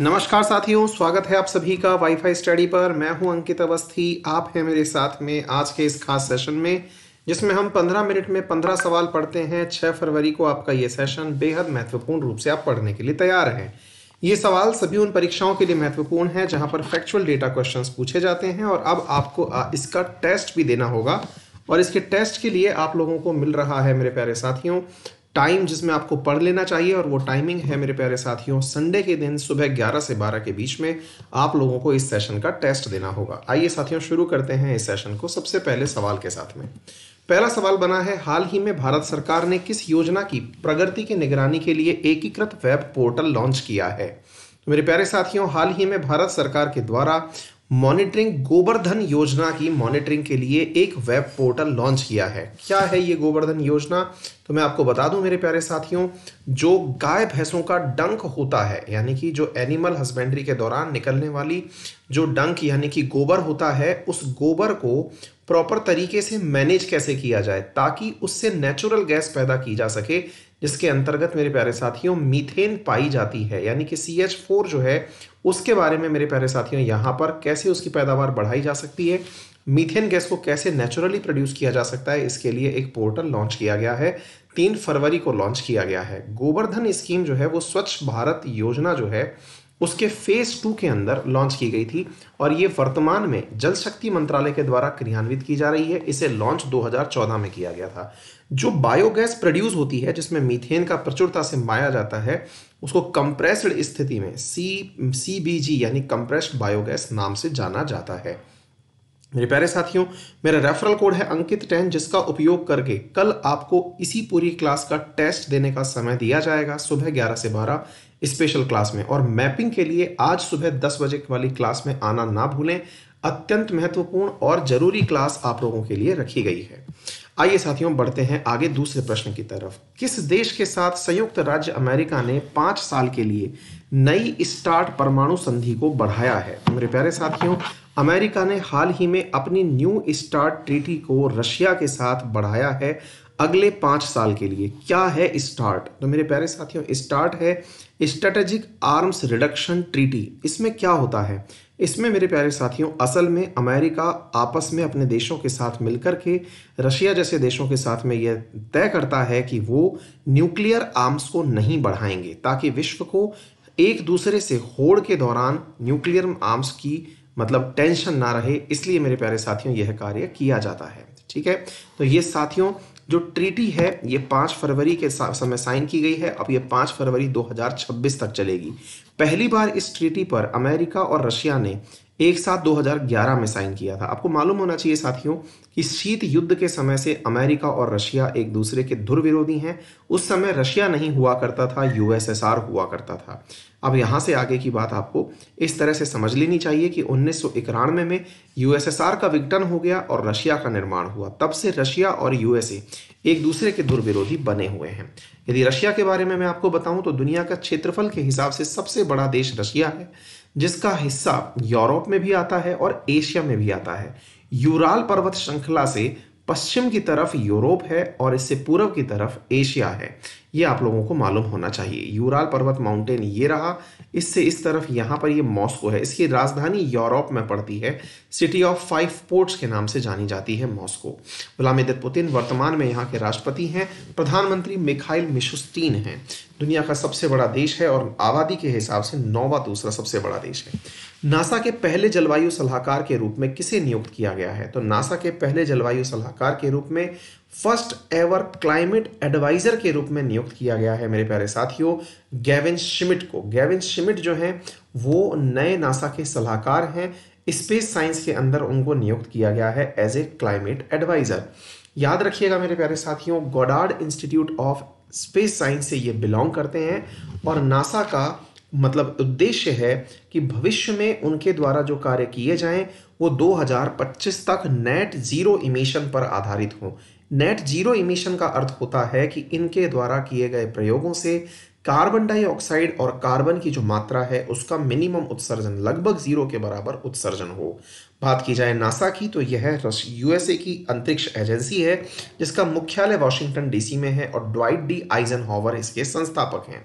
नमस्कार साथियों स्वागत है आप सभी का वाईफाई स्टडी पर मैं हूं अंकित अवस्थी आप हैं मेरे साथ में आज के इस खास सेशन में जिसमें हम 15 मिनट में 15 सवाल पढ़ते हैं 6 फरवरी को आपका ये सेशन बेहद महत्वपूर्ण रूप से आप पढ़ने के लिए तैयार हैं ये सवाल सभी उन परीक्षाओं के लिए महत्वपूर्ण है जहाँ पर फैक्चुअल डेटा क्वेश्चन पूछे जाते हैं और अब आपको इसका टेस्ट भी देना होगा और इसके टेस्ट के लिए आप लोगों को मिल रहा है मेरे प्यारे साथियों टाइम जिसमें आपको पढ़ लेना चाहिए और वो टाइमिंग है मेरे प्यारे साथियों संडे के दिन सुबह 11 से 12 के बीच में आप लोगों को इस सेशन का टेस्ट देना होगा आइए साथियों शुरू करते हैं इस सेशन को सबसे पहले सवाल के साथ में पहला सवाल बना है हाल ही में भारत सरकार ने किस योजना की प्रगति की निगरानी के लिए एकीकृत वेब पोर्टल लॉन्च किया है मेरे प्यारे साथियों हाल ही में भारत सरकार के द्वारा मॉनिटरिंग गोवर्धन योजना की मॉनिटरिंग के लिए एक वेब पोर्टल लॉन्च किया है क्या है ये गोवर्धन योजना तो मैं आपको बता दूं मेरे प्यारे साथियों जो गाय भैंसों का डंक होता है यानी कि जो एनिमल हस्बेंड्री के दौरान निकलने वाली जो डंक यानी कि गोबर होता है उस गोबर को प्रॉपर तरीके से मैनेज कैसे किया जाए ताकि उससे नेचुरल गैस पैदा की जा सके जिसके अंतर्गत मेरे प्यारे साथियों मीथेन पाई जाती है यानी कि सी एच फोर जो है उसके बारे में मेरे प्यारे साथियों यहाँ पर कैसे उसकी पैदावार बढ़ाई जा सकती है मीथेन गैस को कैसे नेचुरली प्रोड्यूस किया जा सकता है इसके लिए एक पोर्टल लॉन्च किया गया है तीन फरवरी को लॉन्च किया गया है गोवर्धन स्कीम जो है वो स्वच्छ भारत योजना जो है उसके फेज टू के अंदर लॉन्च की गई थी और ये वर्तमान में जल शक्ति मंत्रालय के द्वारा क्रियान्वित की जा रही है इसे लॉन्च 2014 में किया गया था जो बायोगैस प्रोड्यूस होती है जिसमें मीथेन का प्रचुरता से माया जाता है उसको कंप्रेस्ड स्थिति में सी सी बी जी यानी कंप्रेस्ड बायोगैस नाम से जाना जाता है मेरे प्यारे साथियों मेरा रेफरल कोड है अंकित टेन जिसका उपयोग करके कल आपको इसी पूरी क्लास का टेस्ट देने का समय दिया जाएगा सुबह ग्यारह से बारह स्पेशल क्लास में और मैपिंग के लिए आज सुबह दस बजे वाली क्लास में आना ना भूलें अत्यंत महत्वपूर्ण और जरूरी क्लास आप लोगों के लिए रखी गई है आइए साथियों बढ़ते हैं आगे दूसरे प्रश्न की तरफ किस देश के साथ संयुक्त राज्य अमेरिका ने पांच साल के लिए नई स्टार्ट परमाणु संधि को बढ़ाया है मेरे प्यारे साथियों अमेरिका ने हाल ही में अपनी न्यू स्टार्ट ट्रीटी को रशिया के साथ बढ़ाया है अगले पांच साल के लिए क्या है स्टार्ट तो मेरे प्यारे साथियों स्टार्ट है स्ट्रेटेजिक आर्म्स रिडक्शन ट्रीटी इसमें क्या होता है इसमें मेरे प्यारे साथियों असल में अमेरिका आपस में अपने देशों के साथ मिलकर के रशिया जैसे देशों के साथ में यह तय करता है कि वो न्यूक्लियर आर्म्स को नहीं बढ़ाएंगे ताकि विश्व को एक दूसरे से होड़ के दौरान न्यूक्लियर आर्म्स की मतलब टेंशन ना रहे इसलिए मेरे प्यारे साथियों यह कार्य किया जाता है ठीक है तो ये साथियों जो ट्रीटी है ये पाँच फरवरी के समय साइन की गई है अब ये पाँच फरवरी 2026 तक चलेगी पहली बार इस ट्रीटी पर अमेरिका और रशिया ने एक साथ 2011 में साइन किया था आपको मालूम होना चाहिए साथियों कि शीत युद्ध के समय से अमेरिका और रशिया एक दूसरे के धुर विरोधी हैं उस समय रशिया नहीं हुआ करता था यूएसएसआर हुआ करता था अब यहाँ से आगे की बात आपको इस तरह से समझ लेनी चाहिए कि उन्नीस में, में यूएसएसआर का विघटन हो गया और रशिया का निर्माण हुआ तब से रशिया और यूएसए एक दूसरे के दुर्विरोधी बने हुए हैं यदि रशिया के बारे में मैं आपको बताऊं तो दुनिया का क्षेत्रफल के हिसाब से सबसे बड़ा देश रशिया है जिसका हिस्सा यूरोप में भी आता है और एशिया में भी आता है यूराल पर्वत श्रृंखला से पश्चिम की तरफ यूरोप है और इससे पूर्व की तरफ एशिया है ये आप लोगों को मालूम होना चाहिए यूराल पर्वत माउंटेन ये रहा इससे इस तरफ यहाँ पर ये मॉस्को है इसकी राजधानी यूरोप में पड़ती है सिटी ऑफ फाइव पोर्ट्स के नाम से जानी जाती है मॉस्को व्लादिमीर पुतिन वर्तमान में यहाँ के राष्ट्रपति हैं प्रधानमंत्री मिखाइल मिशुस्तीन हैं दुनिया का सबसे बड़ा देश है और आबादी के हिसाब से नौवा दूसरा सबसे बड़ा देश है नासा के पहले जलवायु सलाहकार के रूप में किसे नियुक्त किया गया है तो नासा के पहले जलवायु सलाहकार के रूप में फर्स्ट एवर क्लाइमेट एडवाइजर के रूप में नियुक्त किया गया है मेरे प्यारे साथियों गैविन शिमिट को गैविन शिमिट जो है वो नए नासा के सलाहकार हैं स्पेस साइंस के अंदर उनको नियुक्त किया गया है एज ए क्लाइमेट एडवाइजर याद रखिएगा मेरे प्यारे साथियों Goddard Institute of Space Science से ये बिलोंग करते हैं और नासा का मतलब उद्देश्य है कि भविष्य में उनके द्वारा जो कार्य किए जाएं वो 2025 तक नेट ज़ीरो इमिशन पर आधारित हों नेट जीरो इमिशन का अर्थ होता है कि इनके द्वारा किए गए प्रयोगों से कार्बन डाइऑक्साइड और कार्बन की जो मात्रा है उसका मिनिमम उत्सर्जन लगभग जीरो के बराबर उत्सर्जन हो बात की जाए नासा की तो यह यूएसए की अंतरिक्ष एजेंसी है जिसका मुख्यालय वाशिंगटन डीसी में है और ड्वाइट डी आइजन हॉवर इसके संस्थापक हैं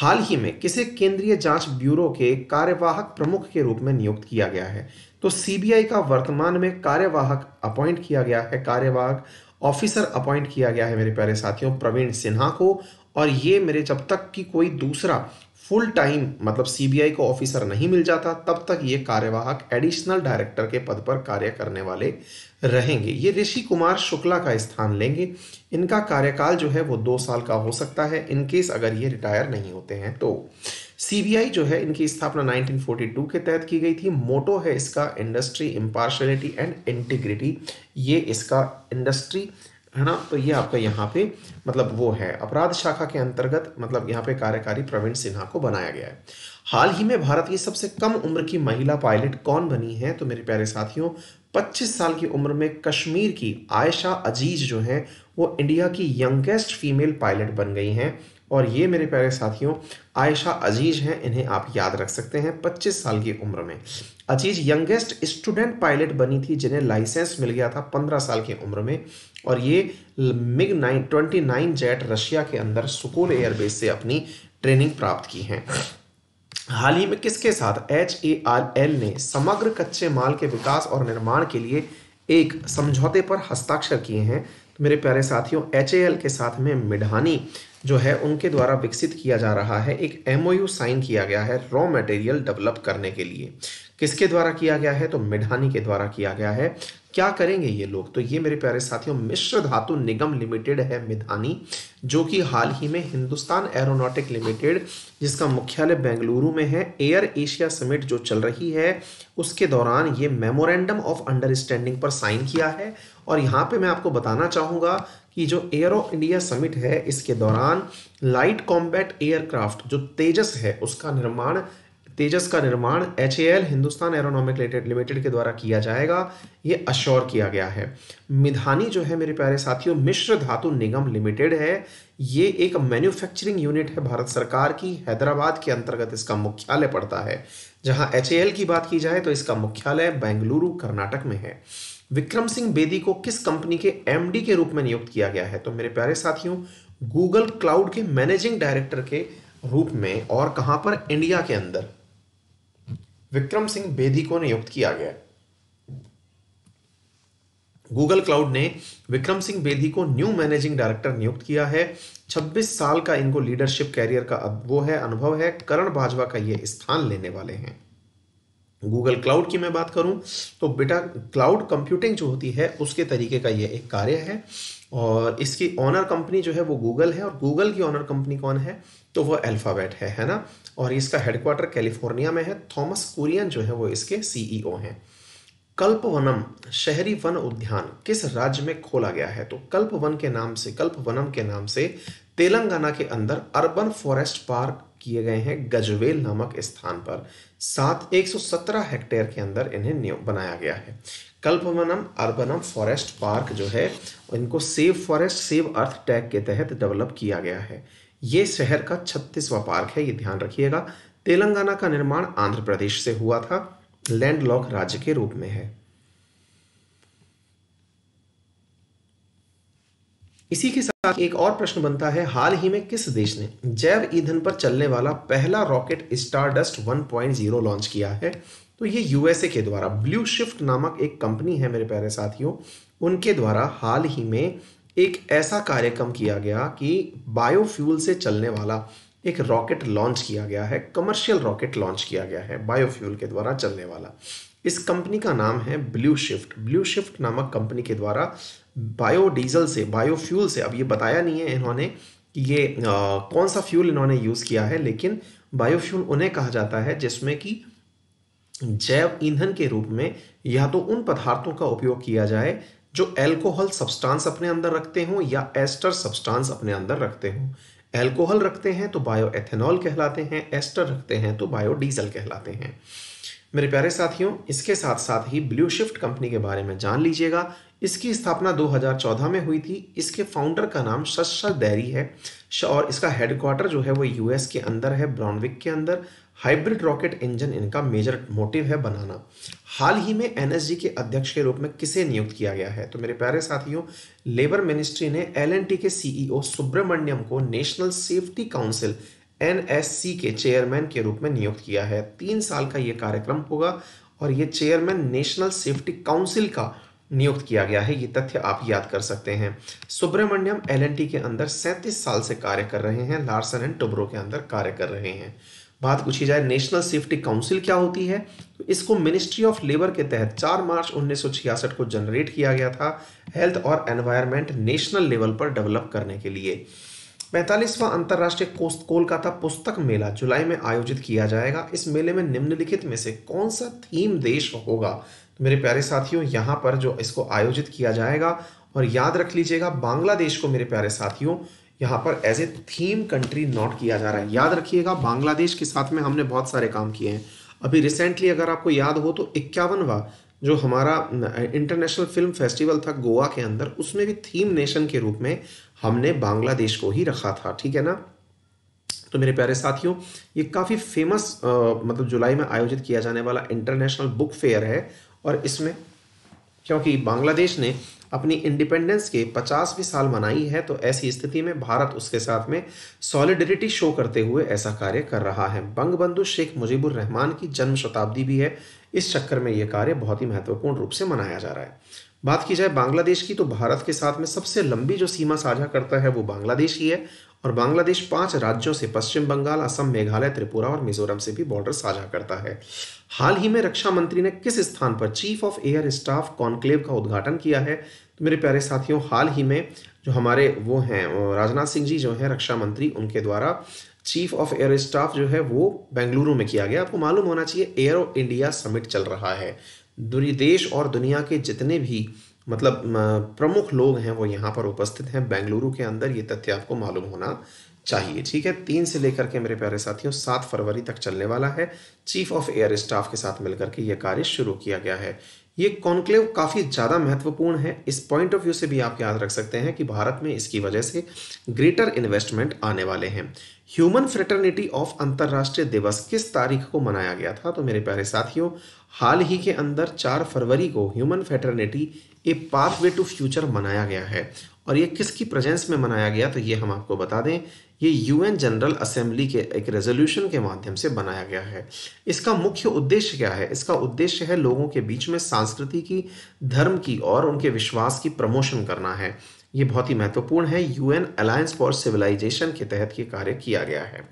हाल ही में किसे केंद्रीय जांच ब्यूरो के कार्यवाहक प्रमुख के रूप में नियुक्त किया गया है तो सीबीआई का वर्तमान में कार्यवाहक अपॉइंट किया गया है कार्यवाहक ऑफिसर अपॉइंट किया गया है मेरे प्यारे साथियों प्रवीण सिन्हा को और ये मेरे जब तक कि कोई दूसरा फुल टाइम मतलब सीबीआई को ऑफिसर नहीं मिल जाता तब तक ये कार्यवाहक एडिशनल डायरेक्टर के पद पर कार्य करने वाले रहेंगे ये ऋषि कुमार शुक्ला का स्थान लेंगे इनका कार्यकाल जो है वो दो साल का हो सकता है इनकेस अगर ये रिटायर नहीं होते हैं तो सीबीआई जो है इनकी स्थापना 1942 के तहत की गई थी मोटो है इसका इंडस्ट्री इम्पार्शलिटी एंड इंटीग्रिटी ये इसका इंडस्ट्री है ना तो ये आपका यहाँ पे मतलब वो है अपराध शाखा के अंतर्गत मतलब यहाँ पे कार्यकारी प्रवीण सिन्हा को बनाया गया है हाल ही में भारत की सबसे कम उम्र की महिला पायलट कौन बनी है तो मेरे प्यारे साथियों 25 साल की उम्र में कश्मीर की आयशा अजीज जो है वो इंडिया की यंगेस्ट फीमेल पायलट बन गई हैं और ये मेरे प्यारे साथियों आयशा अजीज हैं इन्हें आप याद रख सकते हैं 25 साल की उम्र में अजीज यंगेस्ट स्टूडेंट पायलट बनी थी जिन्हें लाइसेंस मिल गया था 15 साल की उम्र में और ये MiG nine twenty nine jet Russia के अंदर सुकोल एयरबेस से अपनी ट्रेनिंग प्राप्त की हैं हाल ही में किसके साथ एच ए आर एल ने समग्र कच्चे माल के विकास और निर्माण के लिए एक समझौते पर हस्ताक्षर किए हैं तो मेरे प्यारे साथियों एच के साथ में मिढानी जो है उनके द्वारा विकसित किया जा रहा है एक एम साइन किया गया है रॉ मटेरियल डेवलप करने के लिए किसके द्वारा किया गया है तो मिढानी के द्वारा किया गया है क्या करेंगे ये लोग तो ये मेरे प्यारे साथियों मिश्र धातु निगम लिमिटेड है मिधानी जो कि हाल ही में हिंदुस्तान एरोनॉटिक लिमिटेड जिसका मुख्यालय बेंगलुरु में है एयर एशिया समिट जो चल रही है उसके दौरान ये मेमोरेंडम ऑफ अंडरस्टैंडिंग पर साइन किया है और यहाँ पे मैं आपको बताना चाहूँगा कि जो एयरो इंडिया समिट है इसके दौरान लाइट कॉम्बैट एयरक्राफ्ट जो तेजस है उसका निर्माण तेजस का निर्माण एच हिंदुस्तान एरोनॉमिक लिमिटेड के द्वारा किया जाएगा ये अश्योर किया गया है मिधानी जो है मेरे प्यारे साथियों मिश्र धातु निगम लिमिटेड है ये एक मैन्युफैक्चरिंग यूनिट है भारत सरकार की हैदराबाद के अंतर्गत इसका मुख्यालय पड़ता है जहां एच की बात की जाए तो इसका मुख्यालय बेंगलुरु कर्नाटक में है विक्रम सिंह बेदी को किस कंपनी के एमडी के रूप में नियुक्त किया गया है तो मेरे प्यारे साथियों गूगल क्लाउड के मैनेजिंग डायरेक्टर के रूप में और कहां पर इंडिया के अंदर विक्रम सिंह बेदी को नियुक्त किया गया गूगल क्लाउड ने विक्रम सिंह बेदी को न्यू मैनेजिंग डायरेक्टर नियुक्त किया है 26 साल का इनको लीडरशिप कैरियर का वो है अनुभव है करण बाजवा का ये स्थान लेने वाले हैं गूगल क्लाउड की मैं बात करूं तो बेटा क्लाउड कंप्यूटिंग जो होती है उसके तरीके का ये एक कार्य है और इसकी ऑनर कंपनी जो है वो गूगल है और गूगल की ऑनर कंपनी कौन है तो वो अल्फ़ाबेट है है ना और इसका हेडक्वार्टर कैलिफोर्निया में है थॉमस कुरियन जो है वो इसके सीईओ e हैं कल्पवनम शहरी वन उद्यान किस राज्य में खोला गया है तो कल्पवन के नाम से कल्पवनम के नाम से तेलंगाना के अंदर अर्बन फॉरेस्ट पार्क किए गए हैं गजवेल नामक स्थान पर सौ सत्रह हेक्टेयर के अंदर इन्हें बनाया गया है कल्पवनम अर्बनम फॉरेस्ट पार्क जो है इनको save forest save earth tag के तहत डेवलप किया गया है ये शहर का छत्तीसवा पार्क है ये ध्यान रखिएगा तेलंगाना का निर्माण आंध्र प्रदेश से हुआ था लैंडलॉक राज्य के रूप में है इसी के साथ एक और प्रश्न बनता है हाल ही में किस देश ने जैव ईंधन पर चलने वाला पहला रॉकेट स्टारडस्ट 1.0 लॉन्च किया है तो ये यूएसए के द्वारा ब्लू शिफ्ट नामक एक कंपनी है मेरे प्यारे साथियों उनके द्वारा हाल ही में एक ऐसा कार्यक्रम किया गया कि बायोफ्यूल से चलने वाला एक रॉकेट लॉन्च किया गया है कमर्शियल रॉकेट लॉन्च किया गया है बायोफ्यूल के द्वारा चलने वाला इस कंपनी का नाम है ब्लू शिफ्ट ब्लू शिफ्ट नामक कंपनी के द्वारा बायोडीजल से बायोफ्यूल से अब ये बताया नहीं है इन्होंने कि ये आ, कौन सा फ्यूल इन्होंने यूज़ किया है लेकिन बायोफ्यूल उन्हें कहा जाता है जिसमें कि जैव ईंधन के रूप में या तो उन पदार्थों का उपयोग किया जाए जो एल्कोहल सब्सटेंस अपने अंदर रखते हों या एस्टर सब्सटेंस अपने अंदर रखते हों एल्कोहल रखते हैं तो बायो एथेनॉल कहलाते हैं एस्टर रखते हैं तो बायो डीजल कहलाते हैं मेरे प्यारे साथियों इसके साथ साथ ही ब्लू शिफ्ट कंपनी के बारे में जान लीजिएगा इसकी स्थापना 2014 में हुई थी इसके फाउंडर का नाम शशल दैरी है और इसका हेडक्वार्टर जो है वो यूएस के अंदर है ब्राउनविक के अंदर हाइब्रिड रॉकेट इंजन इनका मेजर मोटिव है बनाना हाल ही में एनएसजी के अध्यक्ष के रूप में किसे नियुक्त किया गया है तो मेरे प्यारे साथियों लेबर मिनिस्ट्री ने एलएनटी के सीईओ e सुब्रमण्यम को नेशनल सेफ्टी काउंसिल एनएससी के चेयरमैन के रूप में नियुक्त किया है तीन साल का ये कार्यक्रम होगा और ये चेयरमैन नेशनल सेफ्टी काउंसिल का नियुक्त किया गया है ये तथ्य आप याद कर सकते हैं सुब्रमण्यम एलएनटी के अंदर 37 साल से कार्य कर रहे हैं लार्सन एंड टुब्रो के अंदर कार्य कर रहे हैं बात पूछी जाए नेशनल सेफ्टी काउंसिल क्या होती है तो इसको मिनिस्ट्री ऑफ लेबर के तहत 4 मार्च 1966 को जनरेट किया गया था हेल्थ और एनवायरमेंट नेशनल लेवल पर डेवलप करने के लिए पैंतालीसवां अंतर्राष्ट्रीय कोलकाता पुस्तक मेला जुलाई में आयोजित किया जाएगा इस मेले में निम्नलिखित में से कौन सा थीम देश होगा तो मेरे प्यारे साथियों यहाँ पर जो इसको आयोजित किया जाएगा और याद रख लीजिएगा बांग्लादेश को मेरे प्यारे साथियों यहाँ पर as a theme country note किया जा रहा है याद रखिएगा बांग्लादेश के साथ में हमने बहुत सारे काम किए हैं अभी रिसेंटली अगर आपको याद हो तो इक्यावनवा जो हमारा इंटरनेशनल फिल्म फेस्टिवल था गोवा के अंदर उसमें भी थीम नेशन के रूप में हमने बांग्लादेश को ही रखा था ठीक है ना तो मेरे प्यारे साथियों ये काफ़ी फेमस आ, मतलब जुलाई में आयोजित किया जाने वाला इंटरनेशनल बुक फेयर है और इसमें क्योंकि बांग्लादेश ने अपनी इंडिपेंडेंस के पचासवीं साल मनाई है तो ऐसी स्थिति में भारत उसके साथ में सॉलिडरिटी शो करते हुए ऐसा कार्य कर रहा है बंगबंधु शेख मुजीबुर रहमान की जन्म शताब्दी भी है इस चक्कर में यह कार्य बहुत ही महत्वपूर्ण रूप से मनाया जा रहा है बात की जाए बांग्लादेश की तो भारत के साथ में सबसे लंबी जो सीमा साझा करता है वो बांग्लादेश ही है और बांग्लादेश पांच राज्यों से पश्चिम बंगाल असम मेघालय त्रिपुरा और मिजोरम से भी बॉर्डर साझा करता है हाल ही में रक्षा मंत्री ने किस स्थान पर chief of air staff conclave का उद्घाटन किया है तो मेरे प्यारे साथियों हाल ही में जो हमारे वो हैं राजनाथ सिंह जी जो हैं रक्षा मंत्री उनके द्वारा चीफ ऑफ एयर स्टाफ जो है वो बेंगलुरु में किया गया आपको मालूम होना चाहिए एयरो इंडिया समिट चल रहा है दूरी देश और दुनिया के जितने भी मतलब प्रमुख लोग हैं वो यहाँ पर उपस्थित हैं बेंगलुरु के अंदर ये तथ्य आपको मालूम होना चाहिए ठीक है तीन से लेकर के मेरे प्यारे साथियों सात फरवरी तक चलने वाला है चीफ ऑफ एयर स्टाफ के साथ मिलकर के ये कार्य शुरू किया गया है ये कॉन्क्लेव काफ़ी ज़्यादा महत्वपूर्ण है इस पॉइंट ऑफ व्यू से भी आप याद रख सकते हैं कि भारत में इसकी वजह से ग्रेटर इन्वेस्टमेंट आने वाले हैं ह्यूमन फ्रेटर्निटी ऑफ अंतर्राष्ट्रीय दिवस किस तारीख को मनाया गया था तो मेरे प्यारे साथियों हाल ही के अंदर चार फरवरी को human fraternity a pathway to future मनाया गया है और ये किसकी प्रेजेंस में मनाया गया तो ये हम आपको बता दें ये यूएन जनरल असेंबली के एक रेजोल्यूशन के माध्यम से बनाया गया है इसका मुख्य उद्देश्य क्या है इसका उद्देश्य है लोगों के बीच में संस्कृति की धर्म की और उनके विश्वास की प्रमोशन करना है ये बहुत ही महत्वपूर्ण है यूएन अलायंस फॉर सिविलाइजेशन के तहत ये कार्य किया गया है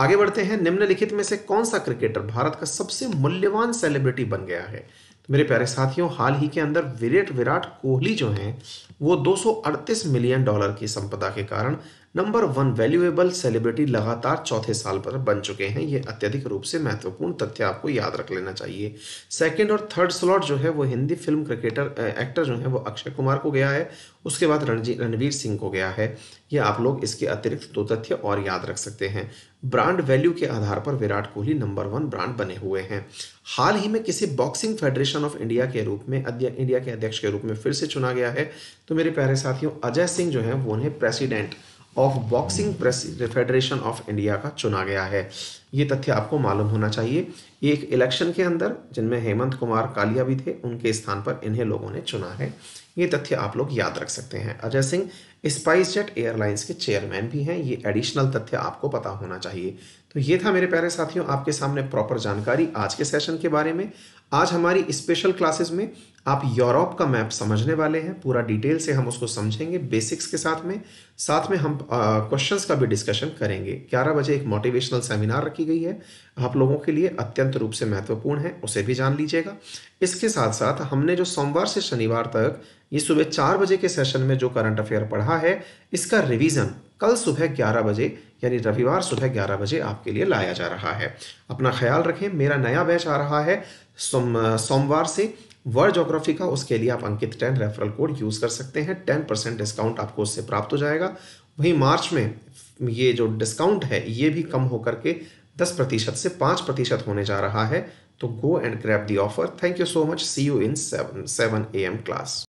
आगे बढ़ते हैं निम्नलिखित में से कौन सा क्रिकेटर भारत का सबसे मूल्यवान सेलिब्रिटी बन गया है मेरे प्यारे साथियों हाल ही के अंदर विराट विराट कोहली जो हैं वो 238 मिलियन डॉलर की संपदा के कारण नंबर वन वैल्यूएबल सेलिब्रिटी लगातार चौथे साल पर बन चुके हैं ये अत्यधिक रूप से महत्वपूर्ण तथ्य आपको याद रख लेना चाहिए सेकंड और थर्ड स्लॉट जो है वो हिंदी फिल्म क्रिकेटर एक्टर जो है वो अक्षय कुमार को गया है उसके बाद रणजी रणवीर सिंह को गया है ये आप लोग इसके अतिरिक्त दो तथ्य और याद रख सकते हैं ब्रांड वैल्यू के आधार पर Virat Kohli number one brand बने हुए हैं हाल ही में किसी बॉक्सिंग फेडरेशन ऑफ इंडिया के रूप में इंडिया के अध्यक्ष के रूप में फिर से चुना गया है तो मेरे प्यारे साथियों अजय सिंह जो है वो उन्हें president of boxing press federation of India का चुना गया है ये तथ्य आपको मालूम होना चाहिए एक इलेक्शन के अंदर जिनमें हेमंत कुमार कालिया भी थे उनके स्थान पर इन्हें लोगों ने चुना है ये तथ्य आप लोग याद रख सकते हैं Ajay Singh SpiceJet airlines के चेयरमैन भी हैं ये एडिशनल तथ्य आपको पता होना चाहिए तो ये था मेरे प्यारे साथियों आपके सामने प्रॉपर जानकारी आज के सेशन के बारे में आज हमारी स्पेशल क्लासेस में आप यूरोप का मैप समझने वाले हैं पूरा डिटेल से हम उसको समझेंगे बेसिक्स के साथ में साथ में हम क्वेश्चंस का भी डिस्कशन करेंगे ग्यारह बजे एक मोटिवेशनल सेमिनार रखी गई है आप लोगों के लिए अत्यंत रूप से महत्वपूर्ण है उसे भी जान लीजिएगा इसके साथ साथ हमने जो सोमवार से शनिवार तक ये सुबह चार बजे के सेशन में जो करंट अफेयर पढ़ा है इसका रिविज़न कल सुबह ग्यारह बजे यानी रविवार सुबह ग्यारह बजे आपके लिए लाया जा रहा है अपना ख्याल रखें मेरा नया बैच आ रहा है सोमवार से वर्ल्ड जोग्राफी का उसके लिए आप Ankit ten referral code use कर सकते हैं टेन परसेंट डिस्काउंट आपको उससे प्राप्त हो जाएगा वहीं मार्च में ये जो डिस्काउंट है ये भी कम होकर के दस प्रतिशत से पाँच प्रतिशत होने जा रहा है तो go and grab the offer thank you so much see you in seven seven A M class